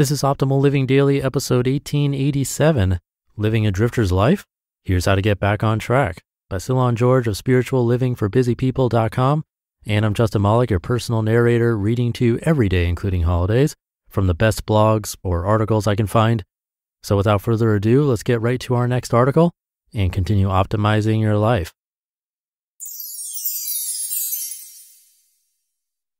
This is Optimal Living Daily, episode 1887 Living a Drifter's Life? Here's how to get back on track by Silon George of spirituallivingforbusypeople.com. And I'm Justin Mollick, your personal narrator, reading to you every day, including holidays, from the best blogs or articles I can find. So without further ado, let's get right to our next article and continue optimizing your life.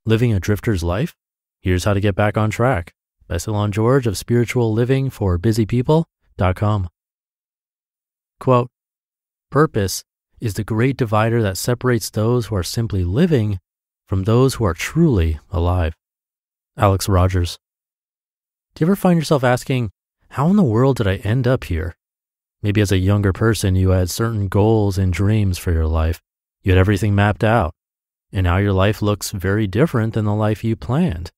Living a Drifter's Life? Here's how to get back on track by Salon George of spirituallivingforbusypeople.com. Quote, Purpose is the great divider that separates those who are simply living from those who are truly alive. Alex Rogers. Do you ever find yourself asking, how in the world did I end up here? Maybe as a younger person, you had certain goals and dreams for your life. You had everything mapped out. And now your life looks very different than the life you planned.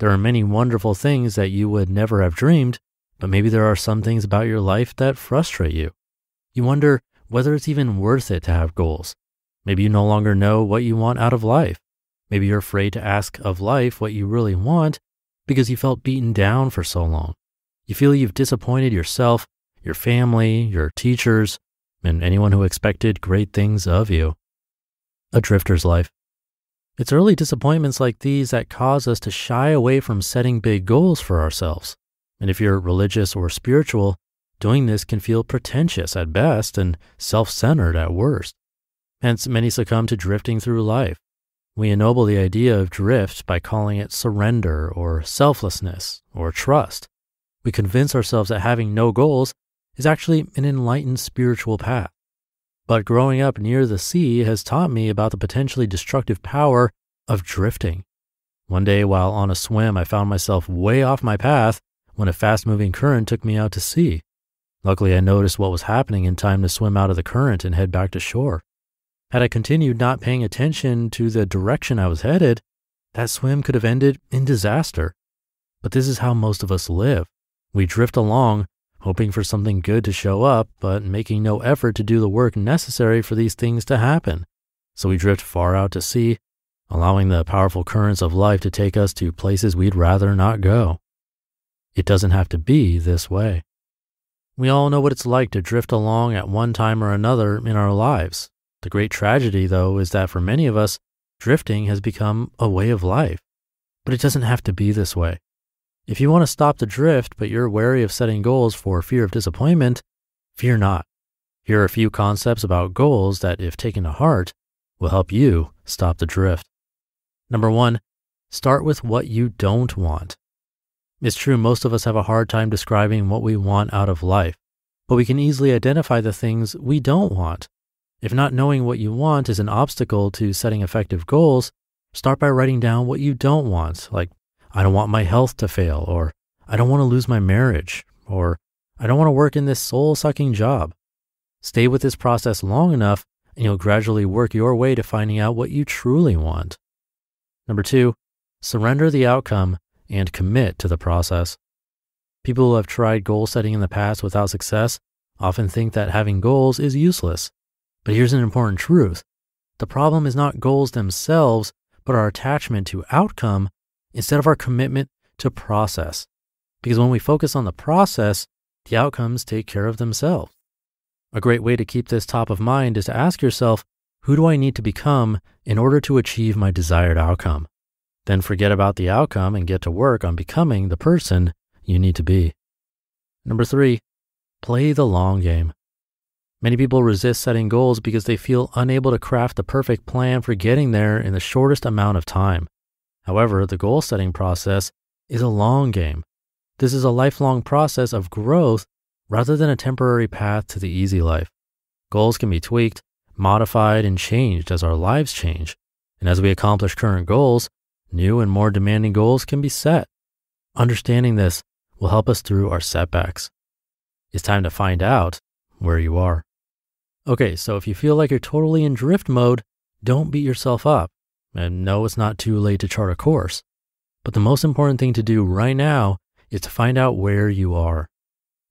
There are many wonderful things that you would never have dreamed, but maybe there are some things about your life that frustrate you. You wonder whether it's even worth it to have goals. Maybe you no longer know what you want out of life. Maybe you're afraid to ask of life what you really want because you felt beaten down for so long. You feel you've disappointed yourself, your family, your teachers, and anyone who expected great things of you. A drifter's life. It's early disappointments like these that cause us to shy away from setting big goals for ourselves. And if you're religious or spiritual, doing this can feel pretentious at best and self centered at worst. Hence, many succumb to drifting through life. We ennoble the idea of drift by calling it surrender or selflessness or trust. We convince ourselves that having no goals is actually an enlightened spiritual path but growing up near the sea has taught me about the potentially destructive power of drifting. One day while on a swim, I found myself way off my path when a fast moving current took me out to sea. Luckily, I noticed what was happening in time to swim out of the current and head back to shore. Had I continued not paying attention to the direction I was headed, that swim could have ended in disaster. But this is how most of us live. We drift along, hoping for something good to show up, but making no effort to do the work necessary for these things to happen. So we drift far out to sea, allowing the powerful currents of life to take us to places we'd rather not go. It doesn't have to be this way. We all know what it's like to drift along at one time or another in our lives. The great tragedy, though, is that for many of us, drifting has become a way of life. But it doesn't have to be this way. If you want to stop the drift, but you're wary of setting goals for fear of disappointment, fear not. Here are a few concepts about goals that, if taken to heart, will help you stop the drift. Number one, start with what you don't want. It's true, most of us have a hard time describing what we want out of life, but we can easily identify the things we don't want. If not knowing what you want is an obstacle to setting effective goals, start by writing down what you don't want, like I don't want my health to fail, or I don't want to lose my marriage, or I don't want to work in this soul sucking job. Stay with this process long enough, and you'll gradually work your way to finding out what you truly want. Number two, surrender the outcome and commit to the process. People who have tried goal setting in the past without success often think that having goals is useless. But here's an important truth the problem is not goals themselves, but our attachment to outcome instead of our commitment to process. Because when we focus on the process, the outcomes take care of themselves. A great way to keep this top of mind is to ask yourself, who do I need to become in order to achieve my desired outcome? Then forget about the outcome and get to work on becoming the person you need to be. Number three, play the long game. Many people resist setting goals because they feel unable to craft the perfect plan for getting there in the shortest amount of time. However, the goal setting process is a long game. This is a lifelong process of growth rather than a temporary path to the easy life. Goals can be tweaked, modified, and changed as our lives change. And as we accomplish current goals, new and more demanding goals can be set. Understanding this will help us through our setbacks. It's time to find out where you are. Okay, so if you feel like you're totally in drift mode, don't beat yourself up. And no, it's not too late to chart a course. But the most important thing to do right now is to find out where you are.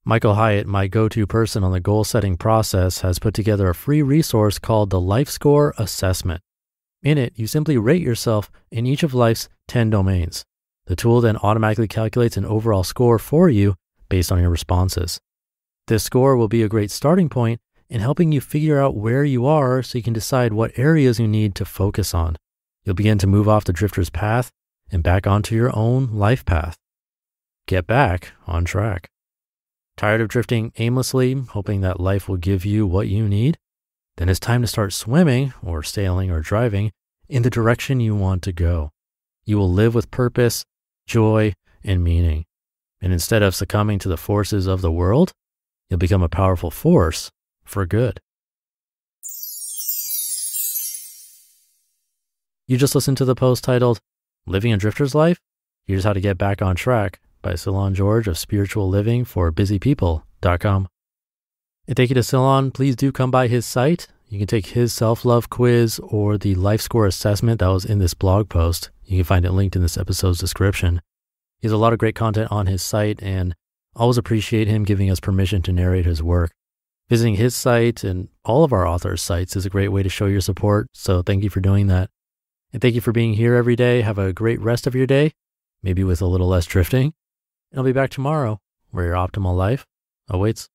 Michael Hyatt, my go to person on the goal setting process, has put together a free resource called the Life Score Assessment. In it, you simply rate yourself in each of life's 10 domains. The tool then automatically calculates an overall score for you based on your responses. This score will be a great starting point in helping you figure out where you are so you can decide what areas you need to focus on. You'll begin to move off the drifter's path and back onto your own life path. Get back on track. Tired of drifting aimlessly, hoping that life will give you what you need? Then it's time to start swimming or sailing or driving in the direction you want to go. You will live with purpose, joy, and meaning. And instead of succumbing to the forces of the world, you'll become a powerful force for good. You just listened to the post titled Living a Drifter's Life? Here's How to Get Back on Track by Salon George of Spiritual Living for Busy People.com. And thank you to Salon. Please do come by his site. You can take his self love quiz or the life score assessment that was in this blog post. You can find it linked in this episode's description. He has a lot of great content on his site and always appreciate him giving us permission to narrate his work. Visiting his site and all of our authors' sites is a great way to show your support, so thank you for doing that. And thank you for being here every day. Have a great rest of your day, maybe with a little less drifting. And I'll be back tomorrow where your optimal life awaits.